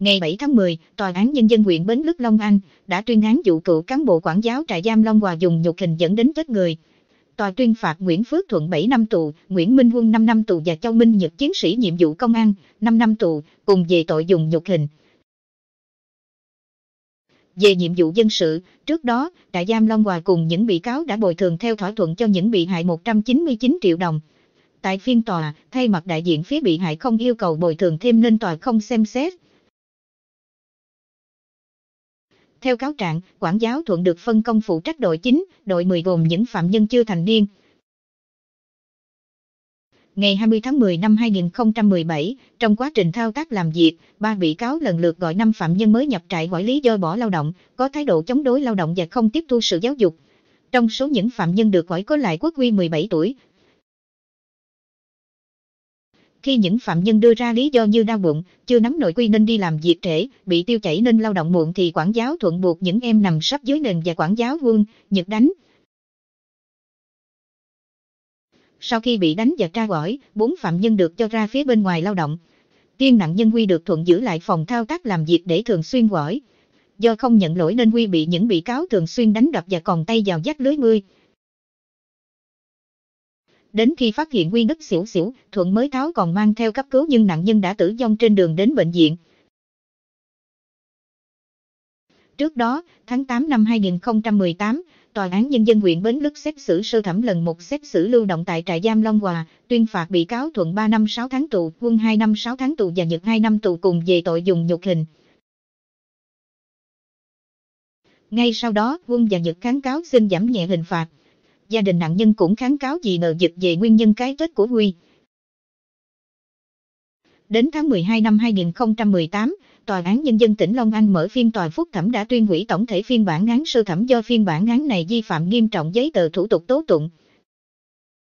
Ngày 7 tháng 10, Tòa án Nhân dân huyện Bến Lức Long An đã tuyên án vụ cựu cán bộ quản giáo trại giam Long Hòa dùng nhục hình dẫn đến chết người. Tòa tuyên phạt Nguyễn Phước Thuận 7 năm tù, Nguyễn Minh Quân 5 năm tù và Châu Minh Nhật chiến sĩ nhiệm vụ công an 5 năm tù, cùng về tội dùng nhục hình. Về nhiệm vụ dân sự, trước đó, trại giam Long Hòa cùng những bị cáo đã bồi thường theo thỏa thuận cho những bị hại 199 triệu đồng. Tại phiên tòa, thay mặt đại diện phía bị hại không yêu cầu bồi thường thêm nên tòa không xem xét, Theo cáo trạng, quản giáo thuận được phân công phụ trách đội chính, đội 10 gồm những phạm nhân chưa thành niên. Ngày 20 tháng 10 năm 2017, trong quá trình thao tác làm việc, ba bị cáo lần lượt gọi năm phạm nhân mới nhập trại quản lý do bỏ lao động, có thái độ chống đối lao động và không tiếp thu sự giáo dục. Trong số những phạm nhân được gọi có lại quốc huy 17 tuổi, khi những phạm nhân đưa ra lý do như đau bụng, chưa nắm nội quy nên đi làm việc trễ, bị tiêu chảy nên lao động muộn thì quản giáo thuận buộc những em nằm sắp dưới nền và quản giáo quân, nhật đánh. Sau khi bị đánh và tra gỏi, bốn phạm nhân được cho ra phía bên ngoài lao động. Tiên nạn nhân Huy được thuận giữ lại phòng thao tác làm việc để thường xuyên gỏi. Do không nhận lỗi nên Huy bị những bị cáo thường xuyên đánh đập và còn tay vào dắt lưới ngươi. Đến khi phát hiện Nguyên đất xỉu xỉu, Thuận mới tháo còn mang theo cấp cứu nhưng nạn nhân đã tử vong trên đường đến bệnh viện. Trước đó, tháng 8 năm 2018, Tòa án Nhân dân huyện Bến Lức xét xử sơ thẩm lần một xét xử lưu động tại trại giam Long Hòa, tuyên phạt bị cáo Thuận 3 năm 6 tháng tù, Quân 2 năm 6 tháng tù và Nhật 2 năm tù cùng về tội dùng nhục hình. Ngay sau đó, Quân và Nhật kháng cáo xin giảm nhẹ hình phạt gia đình nạn nhân cũng kháng cáo gì ngờ giật về nguyên nhân cái chết của Huy. Đến tháng 12 năm 2018, Tòa án Nhân dân tỉnh Long An mở phiên tòa phúc thẩm đã tuyên hủy tổng thể phiên bản án sơ thẩm do phiên bản án này vi phạm nghiêm trọng giấy tờ thủ tục tố tụng.